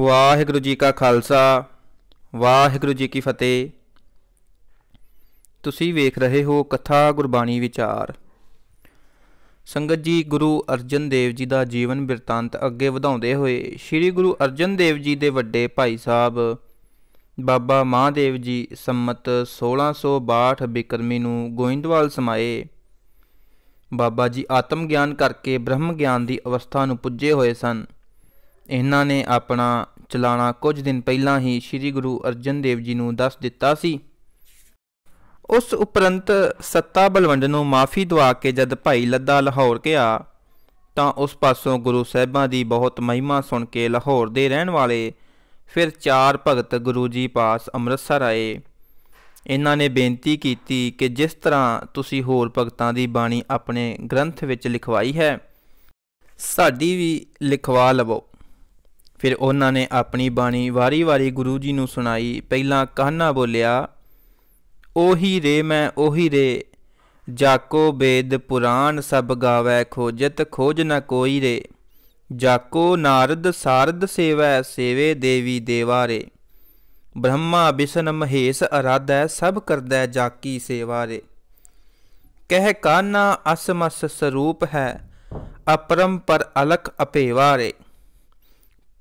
ਵਾਹਿਗੁਰੂ ਜੀ ਕਾ ਖਾਲਸਾ ਵਾਹਿਗੁਰੂ ਜੀ ਕੀ ਫਤਿਹ ਤੁਸੀਂ ਵੇਖ ਰਹੇ ਹੋ ਕਥਾ ਗੁਰਬਾਣੀ ਵਿਚਾਰ ਸੰਗਤ ਜੀ ਗੁਰੂ ਅਰਜਨ ਦੇਵ ਜੀ ਦਾ ਜੀਵਨ ਬਿਰਤਾਂਤ ਅੱਗੇ ਵਧਾਉਂਦੇ ਹੋਏ ਸ੍ਰੀ ਗੁਰੂ ਅਰਜਨ ਦੇਵ ਜੀ ਦੇ ਵੱਡੇ ਭਾਈ ਸਾਹਿਬ ਬਾਬਾ ਮਾਹਦੇਵ ਜੀ ਸੰਮਤ 1662 ਬਿਕਰਮੀ ਨੂੰ ਗੋਇੰਦਵਾਲ ਸਮਾਏ ਬਾਬਾ ਜੀ ਆਤਮ ਗਿਆਨ ਕਰਕੇ ਬ੍ਰਹਮ ਗਿਆਨ ਦੀ ਅਵਸਥਾ ਨੂੰ ਪੁੱਜੇ ਹੋਏ ਸਨ ਇਹਨਾਂ ਨੇ ਆਪਣਾ ਚਲਾਣਾ ਕੁਝ ਦਿਨ ਪਹਿਲਾਂ ਹੀ ਸ੍ਰੀ ਗੁਰੂ ਅਰਜਨ ਦੇਵ ਜੀ ਨੂੰ ਦੱਸ ਦਿੱਤਾ ਸੀ ਉਸ ਉਪਰੰਤ ਸੱਤਾ ਬਲਵੰਡ ਨੂੰ ਮਾਫੀ ਦਵਾ ਕੇ ਜਦ ਭਾਈ ਲੱਦਾ ਲਾਹੌਰ ਗਿਆ ਤਾਂ ਉਸ ਪਾਸੋਂ ਗੁਰੂ ਸਾਹਿਬਾਂ ਦੀ ਬਹੁਤ ਮਹਿਮਾ ਸੁਣ ਕੇ ਲਾਹੌਰ ਦੇ ਰਹਿਣ ਵਾਲੇ ਫਿਰ ਚਾਰ ਭਗਤ ਗੁਰੂ ਜੀ ਪਾਸ ਅੰਮ੍ਰਿਤਸਰ ਆਏ ਇਹਨਾਂ ਨੇ ਬੇਨਤੀ ਕੀਤੀ ਕਿ ਜਿਸ ਤਰ੍ਹਾਂ ਤੁਸੀਂ ਹੋਰ ਭਗਤਾਂ ਦੀ ਬਾਣੀ ਆਪਣੇ ਗ੍ਰੰਥ ਵਿੱਚ ਲਿਖਵਾਈ ਹੈ ਸਾਡੀ ਵੀ ਲਿਖਵਾ ਲਵੋ ਫਿਰ ਉਹਨਾਂ ਨੇ ਆਪਣੀ ਬਾਣੀ ਵਾਰੀ-ਵਾਰੀ ਗੁਰੂ ਜੀ ਨੂੰ ਸੁਣਾਈ ਪਹਿਲਾਂ ਕਾਹਨਾ ਬੋਲਿਆ ਉਹੀ ਰੇ ਮੈਂ ਉਹੀ ਰੇ ਜਾਕੋ ਬੇਦ ਪੁਰਾਣ ਸਭ ਗਾਵੇ ਖੋਜਤ ਖੋਜ ਨ ਕੋਈ ਰੇ ਜਾਕੋ ਨਾਰਦ ਸਾਰਦ ਸੇਵੈ ਸੇਵੇ ਦੇਵੀ ਦੇਵਾਰੇ ਬ੍ਰਹਮਾ ਵਿਸ਼ਨ ਮਹੇਸ਼ ਅਰਾਧੈ ਸਭ ਕਰਦਾ ਜਾਕੀ ਸੇਵਾ ਰੇ ਕਹਿ ਕਾਨਾ ਅਸਮਸ ਸਰੂਪ ਹੈ ਅਪਰੰਪਰ ਅਲਖ ਅਪੇਵਾਰੇ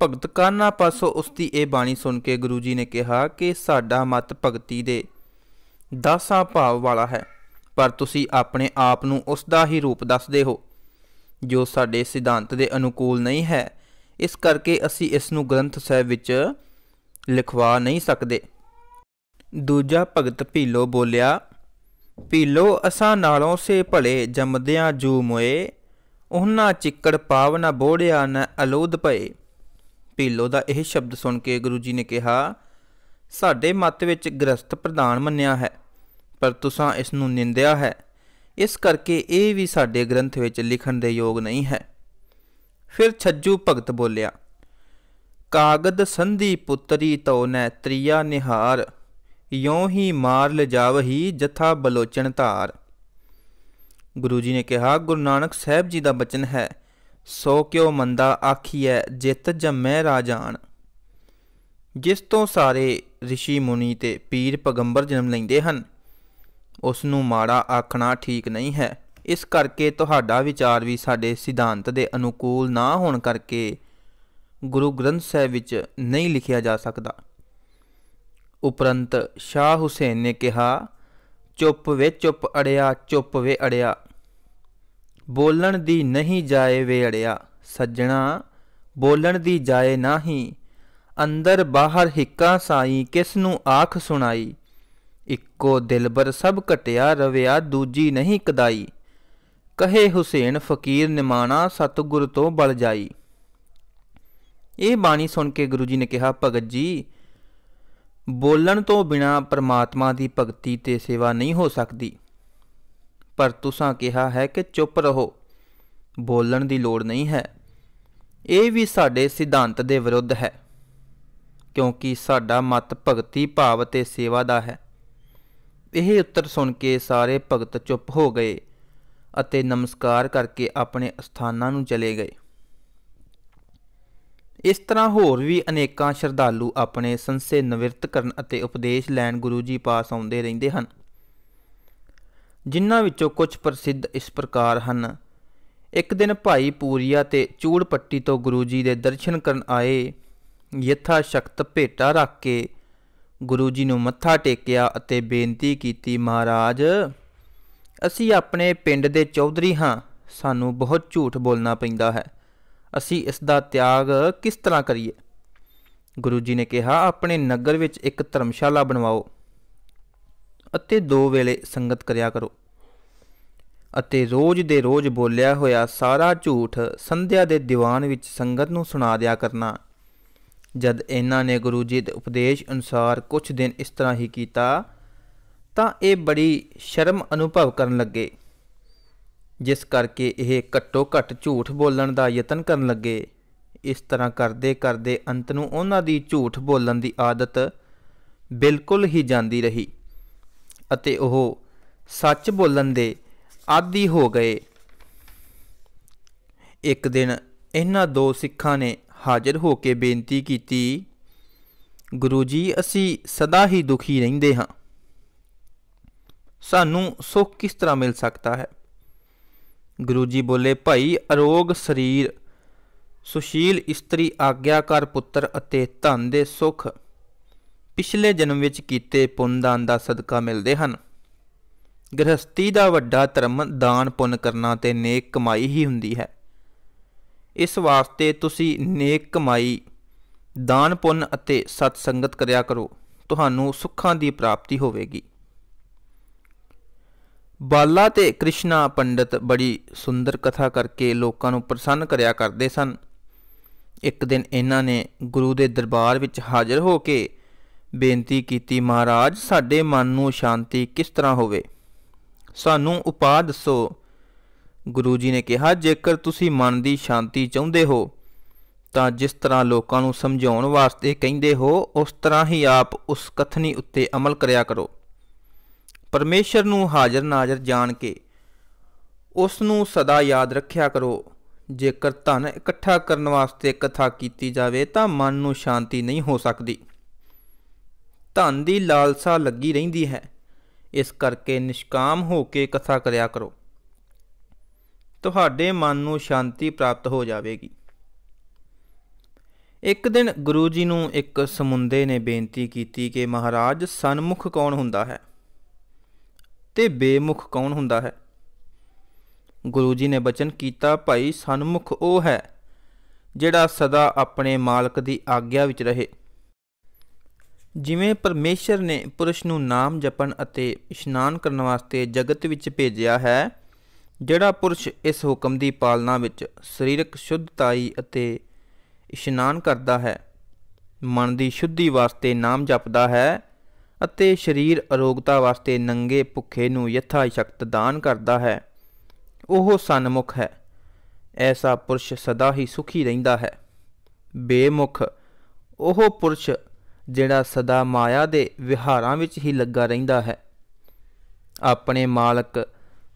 ਭਗਤ ਕਾਨਾ ਪਾਸੋਂ ਉਸ ਦੀ ਇਹ ਬਾਣੀ ਸੁਣ ਕੇ ਗੁਰੂ ਜੀ ਨੇ ਕਿਹਾ ਕਿ ਸਾਡਾ ਮਤ ਭਗਤੀ ਦੇ ਦਾਸਾਂ ਭਾਵ ਵਾਲਾ ਹੈ ਪਰ ਤੁਸੀਂ ਆਪਣੇ ਆਪ ਨੂੰ ਉਸ ਦਾ ਹੀ ਰੂਪ ਦੱਸਦੇ ਹੋ ਜੋ ਸਾਡੇ ਸਿਧਾਂਤ ਦੇ ਅਨੁਕੂਲ ਨਹੀਂ ਹੈ ਇਸ ਕਰਕੇ ਅਸੀਂ ਇਸ ਨੂੰ ਗ੍ਰੰਥ ਸਾਹਿਬ ਵਿੱਚ ਲਿਖਵਾ ਨਹੀਂ ਸਕਦੇ ਦੂਜਾ ਭਗਤ ਭੀਲੋ ਬੋਲਿਆ ਭੀਲੋ ਅਸਾਂ ਨਾਲੋਂ ਸੇ ਭਲੇ ਜੰਮਦਿਆਂ ਜੂ ਮੋਏ ਉਹਨਾਂ ਚਿੱਕੜ ਪਾਵਨਾ ਬੋੜਿਆ ਨ ਅਲੋਧ ਪਏ ਪੀਲੋ ਦਾ ਇਹ ਸ਼ਬਦ ਸੁਣ ਕੇ ਗੁਰੂ ਜੀ ਨੇ ਕਿਹਾ ਸਾਡੇ ਮਤ ਵਿੱਚ ਗ੍ਰਸਥ ਪ੍ਰਧਾਨ ਮੰਨਿਆ ਹੈ ਪਰ ਤੁਸੀਂ ਇਸ ਨੂੰ ਨਿੰਦਿਆ ਹੈ ਇਸ ਕਰਕੇ ਇਹ ਵੀ ਸਾਡੇ ਗ੍ਰੰਥ ਵਿੱਚ ਲਿਖਣ ਦੇ ਯੋਗ ਨਹੀਂ ਹੈ ਫਿਰ ਛੱਜੂ ਭਗਤ ਬੋਲਿਆ ਕਾਗਦ ਸੰਧੀ ਪੁੱਤਰੀ ਤੋ ਨੈ ਤ੍ਰਿਆ ਨਿਹਾਰ ਯੋਂ ਹੀ ਮਾਰ ਲਜਾਵਹੀ ਜਥਾ ਬਲੋਚਣ ਧਾਰ ਗੁਰੂ ਜੀ ਨੇ ਕਿਹਾ ਗੁਰੂ ਨਾਨਕ ਸਾਹਿਬ ਜੀ ਦਾ ਬਚਨ ਹੈ ਸੋ ਕਿਉ ਮੰਦਾ ਆਖੀਐ ਜਿਤ ਜੰਮੈ ਰਾਜਾਨ ਜਿਸ ਤੋਂ ਸਾਰੇ ઋષਿ ਮੁਨੀ ਤੇ ਪੀਰ ਪਗੰਬਰ ਜਨਮ ਲੈਂਦੇ ਹਨ ਉਸ ਨੂੰ ਮਾੜਾ ਆਖਣਾ ਠੀਕ ਨਹੀਂ ਹੈ ਇਸ ਕਰਕੇ ਤੁਹਾਡਾ ਵਿਚਾਰ ਵੀ ਸਾਡੇ ਸਿਧਾਂਤ ਦੇ ਅਨੁਕੂਲ ਨਾ ਹੋਣ ਕਰਕੇ ਗੁਰੂ ਗ੍ਰੰਥ ਸਾਹਿਬ ਵਿੱਚ ਨਹੀਂ ਲਿਖਿਆ ਜਾ ਸਕਦਾ ਉਪਰੰਤ ਸ਼ਾਹ ਹੁਸੈਨ ਨੇ ਕਿਹਾ ਚੁੱਪ ਵੇ ਚੁੱਪ ਅੜਿਆ ਚੁੱਪ ਵੇ ਅੜਿਆ ਬੋਲਣ ਦੀ ਨਹੀਂ ਜਾਏ ਵੇੜਿਆ ਸੱਜਣਾ ਬੋਲਣ ਦੀ ਜਾਏ ਨਾਹੀ ਅੰਦਰ ਬਾਹਰ ਹਿੱਕਾ ਸਾਈ ਕਿਸ ਨੂੰ ਆਖ ਸੁਣਾਈ ਇੱਕੋ ਦਿਲਬਰ ਸਭ ਘਟਿਆ ਰਵਿਆ ਦੂਜੀ ਨਹੀਂ ਕਦਾਈ ਕਹੇ ਹੁਸੈਨ ਫਕੀਰ ਨਿਮਾਣਾ ਸਤਗੁਰ ਤੋਂ ਬਲ ਜਾਈ ਇਹ ਬਾਣੀ ਸੁਣ ਕੇ ਗੁਰੂ ਜੀ ਨੇ ਕਿਹਾ ਭਗਤ ਜੀ ਬੋਲਣ ਤੋਂ ਬਿਨਾ ਪਰਮਾਤਮਾ ਦੀ ਭਗਤੀ ਤੇ ਸੇਵਾ ਨਹੀਂ ਹੋ ਸਕਦੀ ਪਰ ਤੁਸਾਂ ਕਿਹਾ ਹੈ ਕਿ ਚੁੱਪ ਰਹੋ ਬੋਲਣ ਦੀ ਲੋੜ ਨਹੀਂ ਹੈ ਇਹ ਵੀ ਸਾਡੇ ਸਿਧਾਂਤ ਦੇ ਵਿਰੁੱਧ ਹੈ ਕਿਉਂਕਿ ਸਾਡਾ ਮਤ ਭਗਤੀ ਭਾਵ ਤੇ ਸੇਵਾ ਦਾ ਹੈ ਇਹ ਉੱਤਰ ਸੁਣ ਕੇ ਸਾਰੇ ਭਗਤ ਚੁੱਪ ਹੋ ਗਏ ਅਤੇ ਨਮਸਕਾਰ ਕਰਕੇ ਆਪਣੇ ਸਥਾਨਾਂ ਨੂੰ ਚਲੇ ਗਏ ਇਸ ਤਰ੍ਹਾਂ ਹੋਰ ਵੀ ਅਨੇਕਾਂ ਸ਼ਰਧਾਲੂ ਆਪਣੇ ਸੰਸੇ ਨਿਵਰਤ ਕਰਨ ਅਤੇ ਉਪਦੇਸ਼ ਲੈਣ ਗੁਰੂ ਜੀ ਪਾਸ ਆਉਂਦੇ ਰਹਿੰਦੇ ਹਨ ਜਿਨ੍ਹਾਂ ਵਿੱਚੋਂ ਕੁਝ ਪ੍ਰਸਿੱਧ ਇਸ ਪ੍ਰਕਾਰ ਹਨ ਇੱਕ ਦਿਨ ਭਾਈ ਪੂਰੀਆ ਤੇ ਚੂੜ ਪੱਟੀ ਤੋਂ ਗੁਰੂ ਜੀ ਦੇ ਦਰਸ਼ਨ ਕਰਨ ਆਏ ਯਥਾ ਸ਼ਕਤ ਭੇਟਾ ਰੱਖ ਕੇ ਗੁਰੂ ਜੀ ਨੂੰ ਮੱਥਾ ਟੇਕਿਆ ਅਤੇ ਬੇਨਤੀ ਕੀਤੀ ਮਹਾਰਾਜ ਅਸੀਂ ਆਪਣੇ ਪਿੰਡ ਦੇ ਚੌਧਰੀ ਹਾਂ ਸਾਨੂੰ ਬਹੁਤ ਝੂਠ ਬੋਲਣਾ ਪੈਂਦਾ ਹੈ ਅਸੀਂ ਇਸ ਦਾ ਤਿਆਗ ਕਿਸ ਤਰ੍ਹਾਂ ਕਰੀਏ ਗੁਰੂ ਜੀ ਨੇ ਕਿਹਾ ਆਪਣੇ ਨਗਰ ਵਿੱਚ ਇੱਕ ਧਰਮਸ਼ਾਲਾ ਬਣਵਾਓ ਅਤੇ ਦੋ ਵੇਲੇ ਸੰਗਤ ਕਰਿਆ ਕਰੋ ਅਤੇ ਰੋਜ਼ ਦੇ ਰੋਜ਼ ਬੋਲਿਆ ਹੋਇਆ ਸਾਰਾ ਝੂਠ ਸੰਧਿਆ ਦੇ ਦੀਵਾਨ ਵਿੱਚ ਸੰਗਤ ਨੂੰ ਸੁਣਾ ਦਿਆ ਕਰਨਾ ਜਦ ਇਹਨਾਂ ਨੇ ਗੁਰੂ ਜੀ ਦੇ ਉਪਦੇਸ਼ ਅਨੁਸਾਰ ਕੁਝ ਦਿਨ ਇਸ ਤਰ੍ਹਾਂ ਹੀ ਕੀਤਾ ਤਾਂ ਇਹ ਬੜੀ ਸ਼ਰਮ ਅਨੁਭਵ ਕਰਨ ਲੱਗੇ ਜਿਸ ਕਰਕੇ ਇਹ ਘੱਟੋ ਘੱਟ ਝੂਠ ਬੋਲਣ ਦਾ ਯਤਨ ਕਰਨ ਲੱਗੇ ਇਸ ਤਰ੍ਹਾਂ ਕਰਦੇ ਕਰਦੇ ਅੰਤ ਨੂੰ ਉਹਨਾਂ ਦੀ ਝੂਠ ਬੋਲਣ ਦੀ ਆਦਤ ਬਿਲਕੁਲ ਹੀ ਜਾਂਦੀ ਰਹੀ ਅਤੇ ਉਹ ਸੱਚ ਬੋਲਣ ਦੇ ਆਦੀ ਹੋ ਗਏ ਇੱਕ ਦਿਨ ਇਹਨਾਂ ਦੋ ਸਿੱਖਾਂ ਨੇ ਹਾਜ਼ਰ ਹੋ ਕੇ ਬੇਨਤੀ ਕੀਤੀ ਗੁਰੂ ਜੀ ਅਸੀਂ ਸਦਾ ਹੀ ਦੁਖੀ ਰਹਿੰਦੇ ਹਾਂ ਸਾਨੂੰ ਸੁੱਖ ਕਿਸ ਤਰ੍ਹਾਂ ਮਿਲ ਸਕਦਾ ਹੈ ਗੁਰੂ ਜੀ ਬੋਲੇ ਭਾਈ arogh ਸਰੀਰ ਸੁਸ਼ੀਲ ਇਸਤਰੀ ਆਗਿਆਕਾਰ ਪੁੱਤਰ ਅਤੇ ਧਨ ਦੇ ਸੁੱਖ ਪਿਛਲੇ ਜਨਮ ਵਿੱਚ ਕੀਤੇ ਪੁੰਨਦਾਨ ਦਾ ਸਦਕਾ ਮਿਲਦੇ ਹਨ ਗ੍ਰਹਸਤੀ ਦਾ ਵੱਡਾ ਧਰਮ ਦਾਨ ਪੁੰਨ ਕਰਨਾ ਤੇ ਨੇਕ ਕਮਾਈ ਹੀ ਹੁੰਦੀ ਹੈ ਇਸ ਵਾਸਤੇ ਤੁਸੀਂ ਨੇਕ ਕਮਾਈ ਦਾਨ ਪੁੰਨ ਅਤੇ ਸਤ ਸੰਗਤ ਕਰਿਆ ਕਰੋ ਤੁਹਾਨੂੰ ਸੁੱਖਾਂ ਦੀ ਪ੍ਰਾਪਤੀ ਹੋਵੇਗੀ ਬਾਲਾ ਤੇ ਕ੍ਰਿਸ਼ਨਾ ਪੰਡਤ ਬੜੀ ਸੁੰਦਰ ਕਥਾ ਕਰਕੇ ਲੋਕਾਂ ਨੂੰ ਪ੍ਰਸੰਨ ਕਰਿਆ ਕਰਦੇ ਸਨ ਇੱਕ ਦਿਨ ਇਹਨਾਂ ਨੇ ਗੁਰੂ ਦੇ ਦਰਬਾਰ ਵਿੱਚ ਹਾਜ਼ਰ ਹੋ ਕੇ ਬੇਨਤੀ ਕੀਤੀ ਮਹਾਰਾਜ ਸਾਡੇ ਮਨ ਨੂੰ ਸ਼ਾਂਤੀ ਕਿਸ ਤਰ੍ਹਾਂ ਹੋਵੇ ਸਾਨੂੰ ਉਪਾਅ ਦੱਸੋ ਗੁਰੂ ਜੀ ਨੇ ਕਿਹਾ ਜੇਕਰ ਤੁਸੀਂ ਮਨ ਦੀ ਸ਼ਾਂਤੀ ਚਾਹੁੰਦੇ ਹੋ ਤਾਂ ਜਿਸ ਤਰ੍ਹਾਂ ਲੋਕਾਂ ਨੂੰ ਸਮਝਾਉਣ ਵਾਸਤੇ ਕਹਿੰਦੇ ਹੋ ਉਸ ਤਰ੍ਹਾਂ ਹੀ ਆਪ ਉਸ ਕਥਨੀ ਉੱਤੇ ਅਮਲ ਕਰਿਆ ਕਰੋ ਪਰਮੇਸ਼ਰ ਨੂੰ ਹਾਜ਼ਰ ਨਾਜ਼ਰ ਜਾਣ ਕੇ ਉਸ ਨੂੰ ਸਦਾ ਯਾਦ ਰੱਖਿਆ ਕਰੋ ਜੇਕਰ ਧਨ ਇਕੱਠਾ ਕਰਨ ਵਾਸਤੇ ਕਥਾ ਕੀਤੀ ਜਾਵੇ ਤਾਂ ਮਨ ਨੂੰ ਸ਼ਾਂਤੀ ਨਹੀਂ ਹੋ ਸਕਦੀ ਧਨ ਦੀ ਲਾਲਸਾ ਲੱਗੀ ਰਹਿੰਦੀ ਹੈ ਇਸ ਕਰਕੇ ਨਿਸ਼ਕਾਮ ਹੋ ਕੇ ਕਥਾ ਕਰਿਆ ਕਰੋ ਤੁਹਾਡੇ ਮਨ ਨੂੰ ਸ਼ਾਂਤੀ ਪ੍ਰਾਪਤ ਹੋ ਜਾਵੇਗੀ ਇੱਕ ਦਿਨ ਗੁਰੂ ਜੀ ਨੂੰ ਇੱਕ ਸਮੁੰਦੇ ਨੇ ਬੇਨਤੀ ਕੀਤੀ ਕਿ ਮਹਾਰਾਜ ਸਨਮੁਖ ਕੌਣ ਹੁੰਦਾ ਹੈ ਤੇ ਬੇਮੁਖ ਕੌਣ ਹੁੰਦਾ ਹੈ ਗੁਰੂ ਜੀ ਨੇ ਬਚਨ ਕੀਤਾ ਭਾਈ ਸਨਮੁਖ ਉਹ ਹੈ ਜਿਹੜਾ ਸਦਾ ਆਪਣੇ ਮਾਲਕ ਦੀ ਆਗਿਆ ਵਿੱਚ ਰਹੇ ਜਿਵੇਂ ਪਰਮੇਸ਼ਰ ਨੇ ਪੁਰਸ਼ ਨੂੰ ਨਾਮ ਜਪਣ ਅਤੇ ਇਸ਼ਨਾਨ ਕਰਨ ਵਾਸਤੇ ਜਗਤ ਵਿੱਚ ਭੇਜਿਆ ਹੈ ਜਿਹੜਾ ਪੁਰਸ਼ ਇਸ ਹੁਕਮ ਦੀ ਪਾਲਣਾ ਵਿੱਚ ਸਰੀਰਕ ਸ਼ੁੱਧਤਾਈ ਅਤੇ ਇਸ਼ਨਾਨ ਕਰਦਾ ਹੈ ਮਨ ਦੀ ਸ਼ੁੱਧੀ ਵਾਸਤੇ ਨਾਮ ਜਪਦਾ ਹੈ ਅਤੇ ਸਰੀਰ ਅਰੋਗਤਾ ਵਾਸਤੇ ਨੰਗੇ ਭੁੱਖੇ ਨੂੰ ਯਥਾ ਸ਼ਕਤ ਦਾਨ ਕਰਦਾ ਹੈ ਉਹ ਸਨਮੁਖ ਹੈ ਐਸਾ ਪੁਰਸ਼ ਸਦਾ ਹੀ ਸੁਖੀ ਰਹਿੰਦਾ ਹੈ ਬੇਮੁਖ ਉਹ ਪੁਰਸ਼ ਜਿਹੜਾ ਸਦਾ ਮਾਇਆ ਦੇ ਵਿਹਾਰਾਂ ਵਿੱਚ ਹੀ ਲੱਗਾ ਰਹਿੰਦਾ ਹੈ ਆਪਣੇ ਮਾਲਕ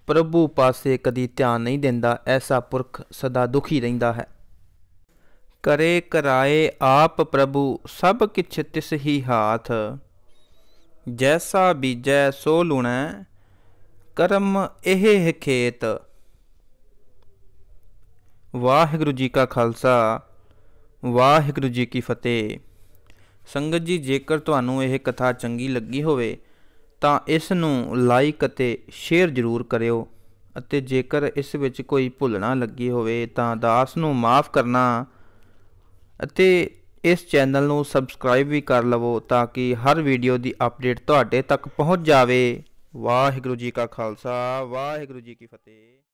ਪ੍ਰਭੂ ਪਾਸੇ ਕਦੀ ਧਿਆਨ ਨਹੀਂ ਦਿੰਦਾ ਐਸਾ ਪੁਰਖ ਸਦਾ ਦੁਖੀ ਰਹਿੰਦਾ ਹੈ ਕਰੇ ਕਰਾਏ ਆਪ ਪ੍ਰਭੂ ਸਭ ਕਿਛ ਤਿਸ ਹੀ ਹਾਥ ਜੈਸਾ ਬੀਜੈ ਸੋ ਲੁਣੈ ਕਰਮ ਇਹ ਹੈ ਖੇਤ ਵਾਹਿਗੁਰੂ ਜੀ ਕਾ ਖਾਲਸਾ ਵਾਹਿਗੁਰੂ ਜੀ ਕੀ ਫਤਿਹ ਸੰਗਤ ਜੀ ਜੇਕਰ ਤੁਹਾਨੂੰ ਇਹ ਕਥਾ ਚੰਗੀ ਲੱਗੀ ਹੋਵੇ ਤਾਂ ਇਸ ਨੂੰ ਲਾਈਕ ਅਤੇ ਸ਼ੇਅਰ ਜ਼ਰੂਰ ਕਰਿਓ ਅਤੇ ਜੇਕਰ ਇਸ ਵਿੱਚ ਕੋਈ ਭੁੱਲਣਾ ਲੱਗੀ ਹੋਵੇ ਤਾਂ ਦਾਸ ਨੂੰ ਮਾਫ ਕਰਨਾ ਅਤੇ ਇਸ ਚੈਨਲ ਨੂੰ ਸਬਸਕ੍ਰਾਈਬ ਵੀ ਕਰ ਲਵੋ ਤਾਂ ਕਿ ਹਰ ਵੀਡੀਓ ਦੀ ਅਪਡੇਟ ਤੁਹਾਡੇ ਤੱਕ ਪਹੁੰਚ ਜਾਵੇ ਵਾਹਿਗੁਰੂ ਜੀ ਕਾ ਖਾਲਸਾ ਵਾਹਿਗੁਰੂ ਜੀ ਕੀ ਫਤਿਹ